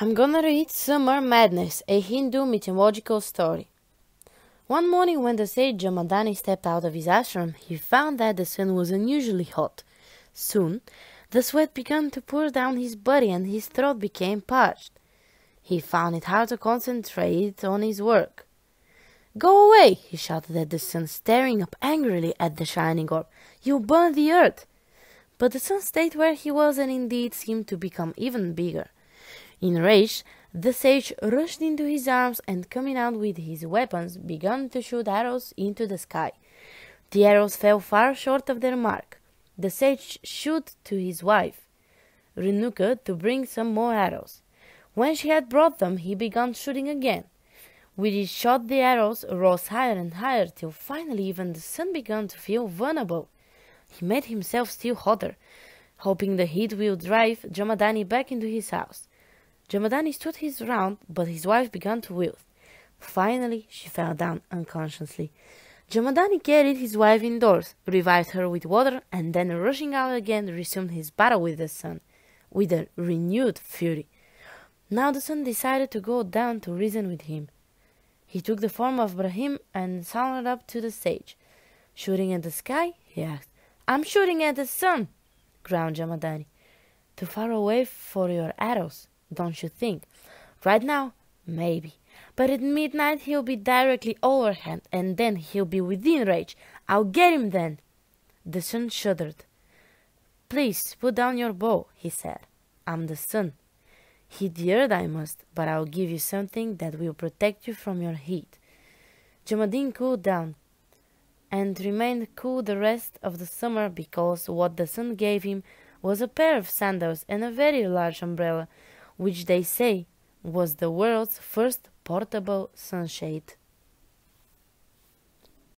I'm gonna read Summer Madness, a Hindu mythological story. One morning when the sage Jamadani stepped out of his ashram, he found that the sun was unusually hot. Soon, the sweat began to pour down his body and his throat became parched. He found it hard to concentrate on his work. Go away, he shouted at the sun, staring up angrily at the shining orb. You burn the earth! But the sun stayed where he was and indeed seemed to become even bigger. In rage, the sage rushed into his arms and, coming out with his weapons, began to shoot arrows into the sky. The arrows fell far short of their mark. The sage shooed to his wife, Renuka, to bring some more arrows. When she had brought them, he began shooting again. With each shot, the arrows rose higher and higher till finally even the sun began to feel vulnerable. He made himself still hotter, hoping the heat will drive Jamadani back into his house. Jamadani stood his ground, but his wife began to wilt. Finally, she fell down unconsciously. Jamadani carried his wife indoors, revived her with water, and then rushing out again resumed his battle with the sun, with a renewed fury. Now the sun decided to go down to reason with him. He took the form of Brahim and sauntered up to the stage. Shooting at the sky? he asked. I'm shooting at the sun, growled Jamadani. Too far away for your arrows, don't you think? Right now, maybe. But at midnight he'll be directly overhead, and then he'll be within range. I'll get him then. The sun shuddered. Please put down your bow, he said. I'm the sun. Heat the earth I must, but I'll give you something that will protect you from your heat. Jamadin cooled down and remained cool the rest of the summer because what the sun gave him was a pair of sandals and a very large umbrella which they say was the world's first portable sunshade.